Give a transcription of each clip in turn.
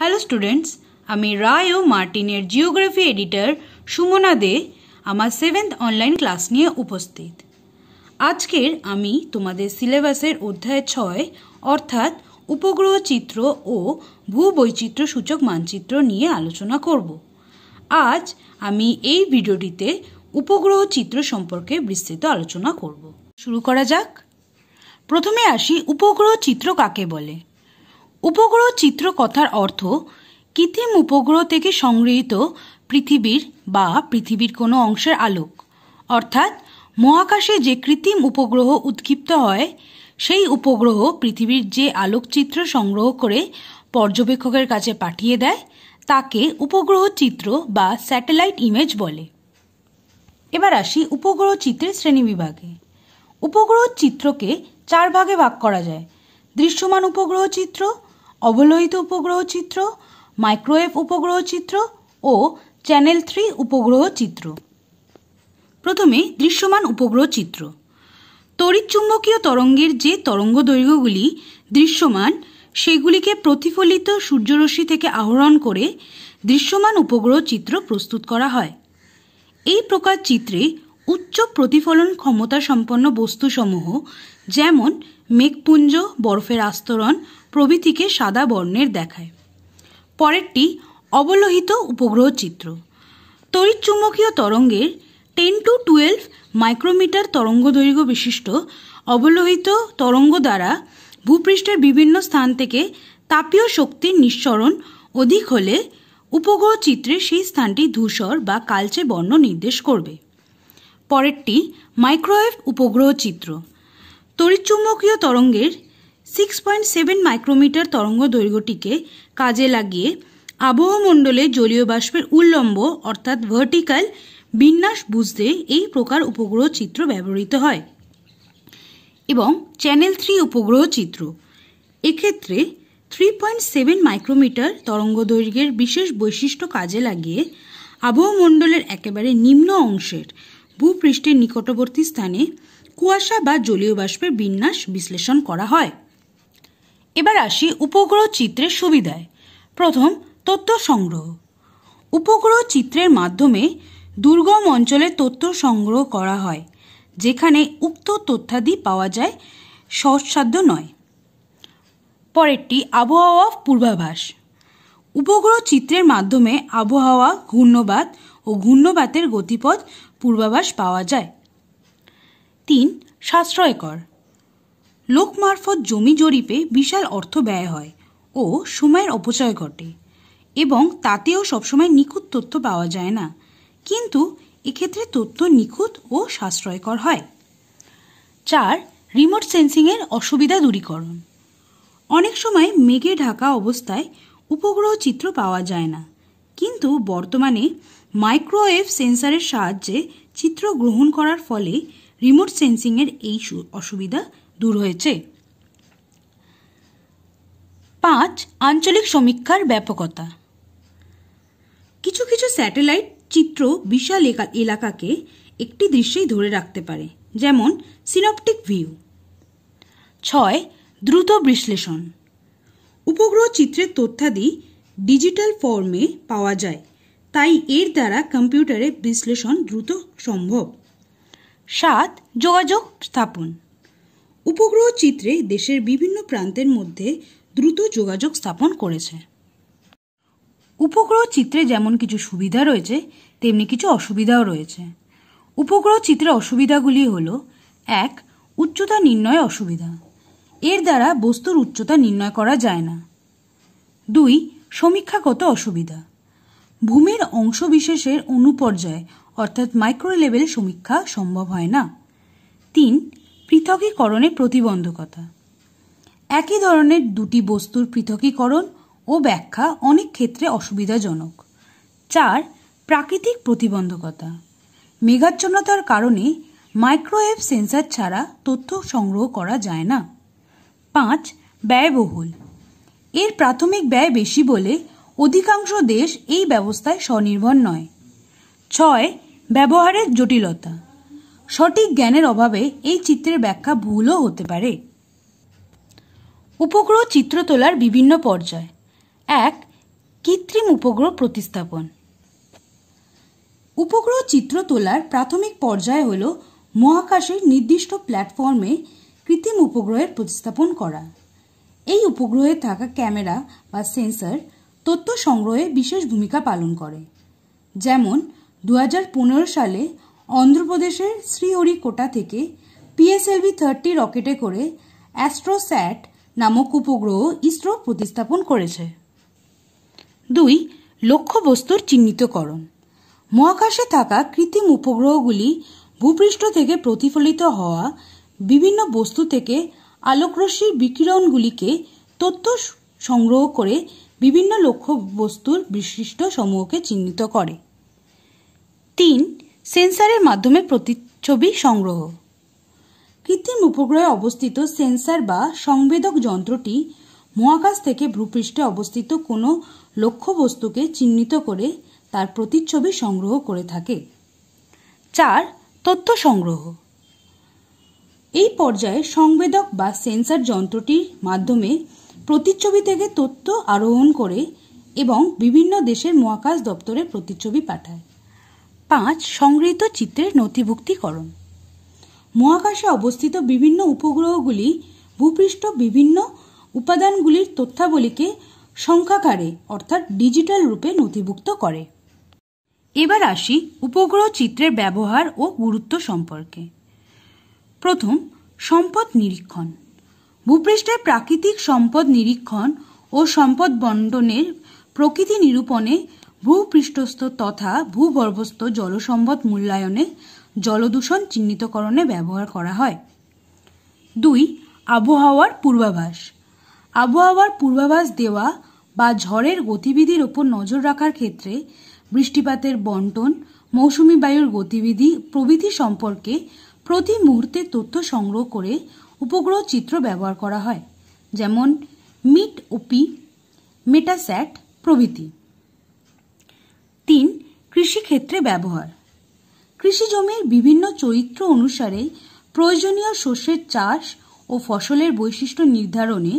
hello students আমি রায় ও মার্টিনের geography editor Sumana দে আমার সেভেন্থ অনলাইন ক্লাস নিয়ে উপস্থিত আজকের আমি তোমাদের সিলেবাসের অধ্যায় ছয় অর্থাৎ উপগ্রহ চিত্র ও ভূবৈচিত্র্য সূচক মানচিত্র নিয়ে আলোচনা করব আজ আমি এই ভিডিওটিতে উপগ্রহ চিত্র সম্পর্কে বিস্তৃত আলোচনা করব শুরু করা যাক প্রথমে আসি উপগ্রহ চিত্র কাকে বলে উপগ্রহ চিত্রকথার অর্থ কৃত্রিম উপগ্রহ থেকে সংগৃহীত পৃথিবীর বা পৃথিবীর কোনো অংশের আলোক অর্থাৎ মহাকাশে যে কৃত্রিম উপগ্রহ উৎক্ষিপ্ত হয় সেই উপগ্রহ পৃথিবীর যে আলোকচিত্র সংগ্রহ করে পর্যবেক্ষকের কাছে পাঠিয়ে দেয় তাকে উপগ্রহ চিত্র বা স্যাটেলাইট ইমেজ বলে এবার আসি উপগ্রহ চিত্রের শ্রেণীবিভাগে উপগ্রহ চিত্রকে চার ভাগে ভাগ করা যায় দৃশ্যমান উপগ্রহ চিত্র অবলোহিত উপগ্রহ চিত্র মাইক্রোওয়েভ উপগ্রহ চিত্র ও চ্যানেল থ্রি উপগ্রহ চিত্র প্রথমে দৃশ্যমান উপগ্রহ চিত্র তড়িৎচুম্বকীয় তরঙ্গের যে তরঙ্গ দৈর্ঘ্যগুলি দৃশ্যমান সেগুলিকে প্রতিফলিত সূর্যরশ্মি থেকে আহরণ করে দৃশ্যমান উপগ্রহ চিত্র প্রস্তুত করা হয় এই প্রকার চিত্রে উচ্চ প্রতিফলন ক্ষমতা সম্পন্ন বস্তুসমূহ যেমন মেঘপুঞ্জ বরফের আস্তরণ প্রভৃতিকে সাদা বর্ণের দেখায় পরেরটি অবলোহিত উপগ্রহ চিত্র তড়িৎচুম্বকীয় তরঙ্গের টেন টু টুয়েলভ মাইক্রোমিটার তরঙ্গ দৈর্ঘ্য বিশিষ্ট অবলোহিত তরঙ্গ দ্বারা ভূপৃষ্ঠের বিভিন্ন স্থান থেকে তাপীয় শক্তির নিঃসরণ অধিক হলে উপগ্রহ চিত্রে সেই স্থানটি ধূসর বা কালচে বর্ণ নির্দেশ করবে পরেরটি মাইক্রোওয়েভ উপগ্রহ চিত্র তড়িৎচুম্বকীয় তরঙ্গের সিক্স পয়েন্ট সেভেন মাইক্রোমিটার তরঙ্গ দৈর্ঘ্যটিকে কাজে লাগিয়ে আবহমণ্ডলে জলীয় বাষ্পের উল্লম্ব অর্থাৎ ভার্টিক্যাল বিন্যাস বুঝতে এই প্রকার উপগ্রহ চিত্র ব্যবহৃত হয় এবং চ্যানেল থ্রি উপগ্রহ চিত্র এক্ষেত্রে থ্রি পয়েন্ট সেভেন মাইক্রোমিটার তরঙ্গ দৈর্ঘ্যের বিশেষ বৈশিষ্ট্য কাজে লাগিয়ে আবহমণ্ডলের একেবারে নিম্ন অংশের ভূপৃষ্ঠের নিকটবর্তী স্থানে কুয়াশা বা জলীয় বাষ্পের বিন্যাস বিশ্লেষণ করা হয় এবার আসি উপগ্রহ চিত্রের সুবিধায় প্রথম তথ্য সংগ্রহ উপগ্রহ চিত্রের মাধ্যমে দুর্গম অঞ্চলে তথ্য সংগ্রহ করা হয় যেখানে উক্ত তথ্যাদি পাওয়া যায় সহজসাধ্য নয় পরেরটি আবহাওয়া পূর্বাভাস উপগ্রহ চিত্রের মাধ্যমে আবহাওয়া ঘূর্ণবাত ও ঘূর্ণবাতের গতিপথ পূর্বাভাস পাওয়া যায় তিন সাশ্রয়কর লোক মারফত জমি জরিপে বিশাল অর্থ ব্যয় হয় ও সময়ের অপচয় ঘটে এবং তাতেও সবসময় নিখুঁত তথ্য পাওয়া যায় না কিন্তু এক্ষেত্রে তথ্য নিখুঁত ও সাশ্রয়কর হয় চার রিমোট সেন্সিংয়ের অসুবিধা দূরীকরণ অনেক সময় মেঘে ঢাকা অবস্থায় উপগ্রহ চিত্র পাওয়া যায় না কিন্তু বর্তমানে মাইক্রোওয়েভ সেন্সারের সাহায্যে চিত্র গ্রহণ করার ফলে রিমোট সেন্সিংয়ের এই অসুবিধা দূর হয়েছে পাঁচ আঞ্চলিক সমীক্ষার ব্যাপকতা কিছু কিছু স্যাটেলাইট চিত্র বিশাল এলাকাকে একটি দৃশ্যেই ধরে রাখতে পারে যেমন সিনপটিক ভিউ ছয় দ্রুত বিশ্লেষণ উপগ্রহ চিত্রের তথ্যাদি ডিজিটাল ফর্মে পাওয়া যায় তাই এর দ্বারা কম্পিউটারে বিশ্লেষণ দ্রুত সম্ভব সাত যোগাযোগ স্থাপন উপগ্রহ চিত্রে দেশের বিভিন্ন প্রান্তের মধ্যে দ্রুত যোগাযোগ স্থাপন করেছে উপগ্রহ চিত্রে যেমন কিছু সুবিধা রয়েছে তেমনি কিছু অসুবিধাও রয়েছে উপগ্রহ চিত্রে অসুবিধাগুলি হল এক উচ্চতা নির্ণয় অসুবিধা এর দ্বারা বস্তুর উচ্চতা নির্ণয় করা যায় না দুই সমীক্ষাগত অসুবিধা ভূমির অংশবিশেষের অনুপর্যায় অর্থাৎ মাইক্রো লেভেল সমীক্ষা সম্ভব হয় না তিন পৃথকীকরণে প্রতিবন্ধকতা একই ধরনের দুটি বস্তুর পৃথকীকরণ ও ব্যাখ্যা অনেক ক্ষেত্রে অসুবিধাজনক চার প্রাকৃতিক প্রতিবন্ধকতা মেঘাচ্ছন্নতার কারণে মাইক্রোওয়েভ সেন্সার ছাড়া তথ্য সংগ্রহ করা যায় না পাঁচ ব্যয়বহুল এর প্রাথমিক ব্যয় বেশি বলে অধিকাংশ দেশ এই ব্যবস্থায় স্বনির্ভর নয় ছয় ব্যবহারের জটিলতা সঠিক জ্ঞানের অভাবে এই চিত্রের ব্যাখ্যা ভুলও হতে পারে উপগ্রহ চিত্র তোলার বিভিন্ন পর্যায় এক কৃত্রিম উপগ্রহ প্রতিস্থাপন উপগ্রহ চিত্র তোলার প্রাথমিক পর্যায় হল মহাকাশের নির্দিষ্ট প্ল্যাটফর্মে কৃত্রিম উপগ্রহের প্রতিস্থাপন করা এই উপগ্রহে থাকা ক্যামেরা বা সেন্সর তথ্য সংগ্রহে বিশেষ ভূমিকা পালন করে যেমন দু সালে অন্ধ্রপ্রদেশের শ্রীহরিকোটা থেকে পিএসএলভি থার্টি রকেটে করে অ্যাস্ট্রোস্যাট নামক উপগ্রহ ইসরো প্রতিস্থাপন করেছে দুই লক্ষ্যবস্তুর চিহ্নিতকরণ মহাকাশে থাকা কৃত্রিম উপগ্রহগুলি ভূপৃষ্ঠ থেকে প্রতিফলিত হওয়া বিভিন্ন বস্তু থেকে আলোকরশ্মির বিকিরণগুলিকে তথ্য সংগ্রহ করে বিভিন্ন লক্ষ্যবস্তুর বিশিষ্ট সমূহকে চিহ্নিত করে সেন্সারের মাধ্যমে প্রতিচ্ছবি সংগ্রহ কৃত্রিম উপগ্রহে অবস্থিত সেন্সার বা সংবেদক যন্ত্রটি মহাকাশ থেকে ভূপৃষ্ঠে অবস্থিত কোনো লক্ষ্যবস্তুকে চিহ্নিত করে তার প্রতিচ্ছবি সংগ্রহ করে থাকে চার তথ্য সংগ্রহ এই পর্যায়ে সংবেদক বা সেন্সার যন্ত্রটির মাধ্যমে প্রতিচ্ছবি থেকে তথ্য আরোহণ করে এবং বিভিন্ন দেশের মহাকাশ দপ্তরে প্রতিচ্ছবি পাঠায় পাঁচ সংগৃহীত চিত্রের নথিভুক্তিকরণ মহাকাশে অবস্থিত বিভিন্ন উপগ্রহগুলি ভূপৃষ্ঠ বিভিন্ন উপাদানগুলির তথ্যাবলীকে সংখ্যাকারে অর্থাৎ ডিজিটাল রূপে নথিভুক্ত করে এবার আসি উপগ্রহ চিত্রের ব্যবহার ও গুরুত্ব সম্পর্কে প্রথম সম্পদ নিরীক্ষণ ভূপৃষ্ঠের প্রাকৃতিক সম্পদ নিরীক্ষণ ও সম্পদ বন্টনের প্রকৃতি নিরূপণে ভূপৃষ্ঠস্থ তথা ভূগর্ভস্থ জলসম্পদ মূল্যায়নে জলদূষণ চিহ্নিতকরণে ব্যবহার করা হয় দুই আবহাওয়ার পূর্বাভাস আবহাওয়ার পূর্বাভাস দেওয়া বা ঝড়ের গতিবিধির ওপর নজর রাখার ক্ষেত্রে বৃষ্টিপাতের বন্টন মৌসুমি বায়ুর গতিবিধি প্রভৃতি সম্পর্কে প্রতি মুহূর্তে তথ্য সংগ্রহ করে উপগ্রহ চিত্র ব্যবহার করা হয় যেমন মিট ওপি মেটাস্যাট প্রভৃতি তিন কৃষিক্ষেত্রে ব্যবহার কৃষি জমির বিভিন্ন চরিত্র অনুসারে প্রয়োজনীয় শস্যের চাষ ও ফসলের বৈশিষ্ট্য নির্ধারণে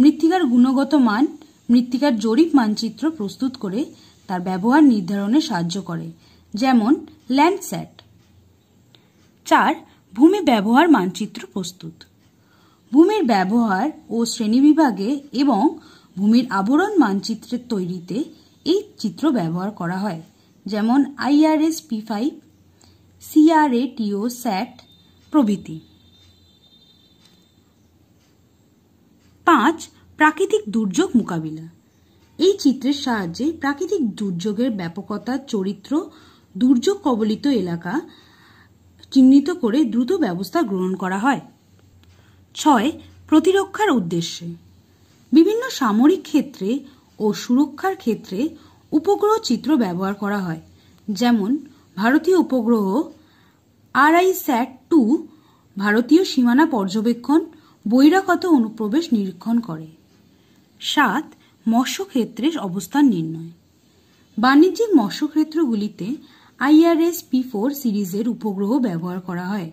মৃত্তিকার গুণগত মান মৃত্তিকার জরিপ মানচিত্র প্রস্তুত করে তার ব্যবহার নির্ধারণে সাহায্য করে যেমন ল্যান্ডস্যাট চার ভূমি ব্যবহার মানচিত্র প্রস্তুত ভূমির ব্যবহার ও শ্রেণীবিভাগে এবং ভূমির আবরণ মানচিত্রের তৈরিতে এই চিত্র ব্যবহার করা হয় যেমন আইআরএস পি ফাইভ টিও স্যাট প্রভৃতি পাঁচ প্রাকৃতিক দুর্যোগ মোকাবিলা এই চিত্রের সাহায্যে প্রাকৃতিক দুর্যোগের ব্যাপকতা চরিত্র দুর্যোগ কবলিত এলাকা চিহ্নিত করে দ্রুত ব্যবস্থা গ্রহণ করা হয় ছয় প্রতিরক্ষার উদ্দেশ্যে বিভিন্ন সামরিক ক্ষেত্রে ও সুরক্ষার ক্ষেত্রে উপগ্রহ চিত্র ব্যবহার করা হয় যেমন ভারতীয় উপগ্রহ আরআই স্যাট টু ভারতীয় সীমানা পর্যবেক্ষণ বহিরাগত অনুপ্রবেশ নিরীক্ষণ করে সাত মৎস্যক্ষেত্রের অবস্থান নির্ণয় বাণিজ্যিক মৎস্যক্ষেত্রগুলিতে আইআরএস পি ফোর সিরিজের উপগ্রহ ব্যবহার করা হয়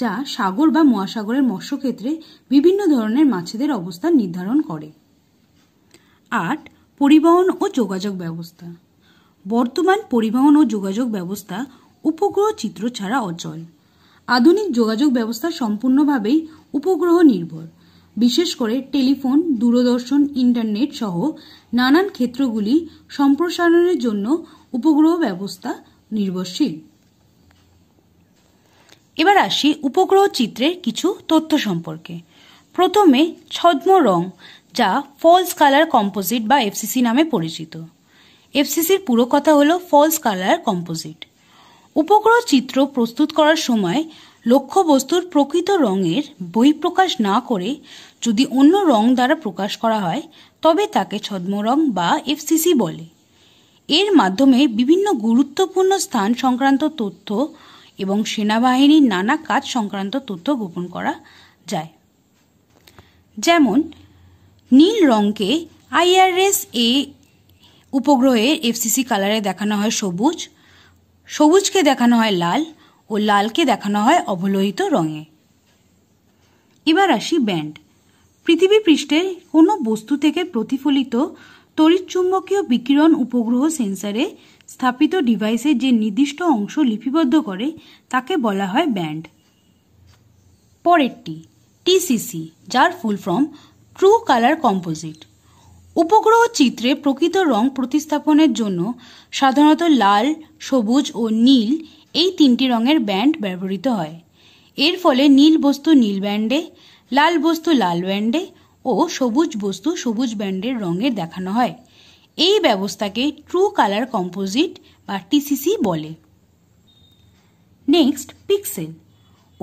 যা সাগর বা মহাসাগরের মৎস্যক্ষেত্রে বিভিন্ন ধরনের মাছেদের অবস্থান নির্ধারণ করে আট পরিবহন ও যোগাযোগ ব্যবস্থা বর্তমান পরিবহন ও যোগাযোগ ব্যবস্থা উপগ্রহ চিত্র ছাড়া অচল আধুনিক যোগাযোগ ব্যবস্থা সম্পূর্ণভাবেই উপগ্রহ নির্ভর বিশেষ করে টেলিফোন দূরদর্শন ইন্টারনেট সহ নানান ক্ষেত্রগুলি সম্প্রসারণের জন্য উপগ্রহ ব্যবস্থা নির্ভরশীল এবার আসি উপগ্রহ চিত্রের কিছু তথ্য সম্পর্কে প্রথমে ছদ্ম রং যা ফলস কালার কম্পোজিট বা এফসিসি নামে পরিচিত এফসিসির পুরো কথা হলো ফলস কালার কম্পোজিট উপগ্রহ চিত্র প্রস্তুত করার সময় লক্ষ্যবস্তুর প্রকৃত রঙের বই প্রকাশ না করে যদি অন্য রং দ্বারা প্রকাশ করা হয় তবে তাকে ছদ্মরং বা এফসিসি বলে এর মাধ্যমে বিভিন্ন গুরুত্বপূর্ণ স্থান সংক্রান্ত তথ্য এবং সেনাবাহিনীর নানা কাজ সংক্রান্ত তথ্য গোপন করা যায় যেমন নীল রঙকে আইআরএস এ উপগ্রহের এফসিসি কালারে দেখানো হয় সবুজ সবুজকে দেখানো হয় লাল ও লালকে দেখানো হয় অবলোহিত রঙে এবার আসি ব্যান্ড পৃথিবী পৃষ্ঠের কোনো বস্তু থেকে প্রতিফলিত তড়িৎচুম্বকীয় বিকিরণ উপগ্রহ সেন্সারে স্থাপিত ডিভাইসের যে নির্দিষ্ট অংশ লিপিবদ্ধ করে তাকে বলা হয় ব্যান্ড পরেরটি টিসিসি যার full form true colour composite উপগ্রহ চিত্রে প্রকৃত রং প্রতিস্থাপনের জন্য সাধারণত লাল সবুজ ও নীল এই তিনটি রঙের ব্যান্ড ব্যবহৃত হয় এর ফলে নীল বস্তু নীল ব্যান্ডে লাল বস্তু লাল ব্যান্ডে ও সবুজ বস্তু সবুজ ব্যান্ডের রঙে দেখানো হয় এই ব্যবস্থাকে ট্রু কালার কম্পোজিট বা টিসিসি বলে নেক্সট পিক্সেল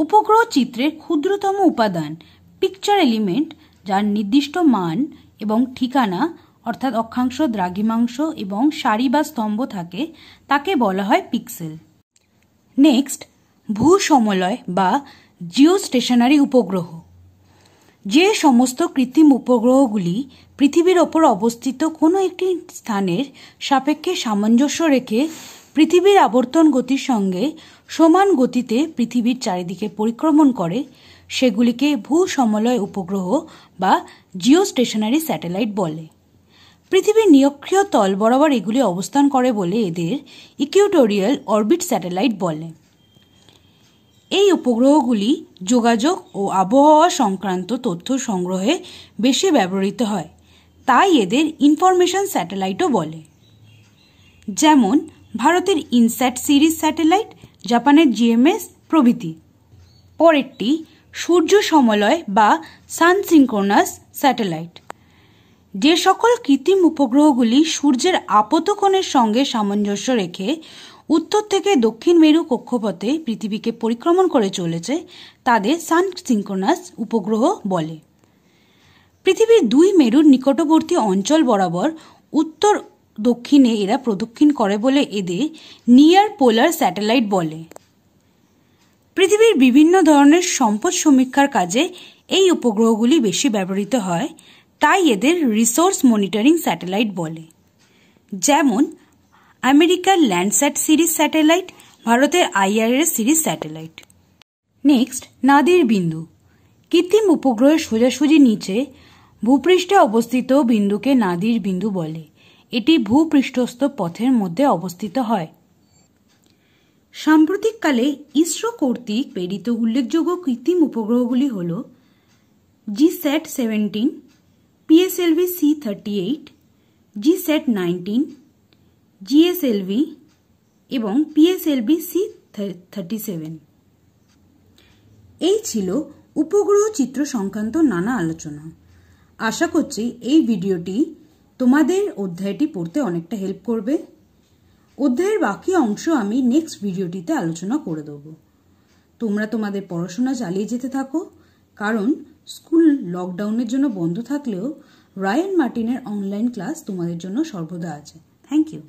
উপগ্রহ চিত্রের ক্ষুদ্রতম উপাদান পিকচার এলিমেন্ট যার নির্দিষ্ট মান এবং ঠিকানা অর্থাৎ অক্ষাংশ দ্রাঘিমাংশ এবং সারি বা স্তম্ভ থাকে তাকে বলা হয় পিক্সেল নেক্সট ভূ সমলয় বা জিও স্টেশনারি উপগ্রহ যে সমস্ত কৃত্রিম উপগ্রহগুলি পৃথিবীর ওপর অবস্থিত কোনো একটি স্থানের সাপেক্ষে সামঞ্জস্য রেখে পৃথিবীর আবর্তন গতির সঙ্গে সমান গতিতে পৃথিবীর চারিদিকে পরিক্রমণ করে সেগুলিকে ভূ সমলয় উপগ্রহ বা জিও স্টেশনারি স্যাটেলাইট বলে পৃথিবীর নিয়ক্রিয় তল বরাবর এগুলি অবস্থান করে বলে এদের ইকুটোরিয়াল অরবিট স্যাটেলাইট বলে এই উপগ্রহগুলি যোগাযোগ ও আবহাওয়া সংক্রান্ত তথ্য সংগ্রহে বেশি ব্যবহৃত হয় তাই এদের ইনফরমেশন স্যাটেলাইটও বলে যেমন ভারতের ইনস্যাট সিরিজ স্যাটেলাইট জাপানের জিএমএস প্রভৃতি পরেরটি সূর্য সমলয় বা সান স্যাটেলাইট যে সকল কৃত্রিম উপগ্রহগুলি সূর্যের আপতকোণের সঙ্গে সামঞ্জস্য রেখে উত্তর থেকে দক্ষিণ মেরু কক্ষপথে পৃথিবীকে পরিক্রমণ করে চলেছে তাদের সান উপগ্রহ বলে পৃথিবীর দুই মেরুর নিকটবর্তী অঞ্চল বরাবর উত্তর দক্ষিণে এরা প্রদক্ষিণ করে বলে এদের নিয়ার পোলার স্যাটেলাইট বলে পৃথিবীর বিভিন্ন ধরনের সম্পদ সমীক্ষার কাজে এই উপগ্রহগুলি বেশি ব্যবহৃত হয় তাই এদের রিসোর্স মনিটরিং স্যাটেলাইট বলে যেমন আমেরিকার ল্যান্ডস্যাট সিরিজ স্যাটেলাইট ভারতের আইআরএস সিরিজ স্যাটেলাইট নেক্সট নাদির বিন্দু কৃত্রিম উপগ্রহের সোজাসুজি নিচে ভূপৃষ্ঠে অবস্থিত বিন্দুকে নাদির বিন্দু বলে এটি ভূপৃষ্ঠস্থ পথের মধ্যে অবস্থিত হয় সাম্প্রতিককালে ইসরো কর্তৃক প্রেরিত উল্লেখযোগ্য কৃত্রিম উপগ্রহগুলি হল GSAT seventeen PSLV C thirty eight GSAT nineteen GSLV এবং পিএসএলভি সি থার্টি সেভেন এই ছিল উপগ্রহ চিত্র সংক্রান্ত নানা আলোচনা আশা করছি এই ভিডিওটি তোমাদের অধ্যায়টি পড়তে অনেকটা হেল্প করবে অধ্যায়ের বাকি অংশ আমি নেক্সট ভিডিওটিতে আলোচনা করে দেবো তোমরা তোমাদের পড়াশোনা চালিয়ে যেতে থাকো কারণ স্কুল লকডাউনের জন্য বন্ধ থাকলেও রায়ান মার্টিনের অনলাইন ক্লাস তোমাদের জন্য সর্বদা আছে থ্যাংক ইউ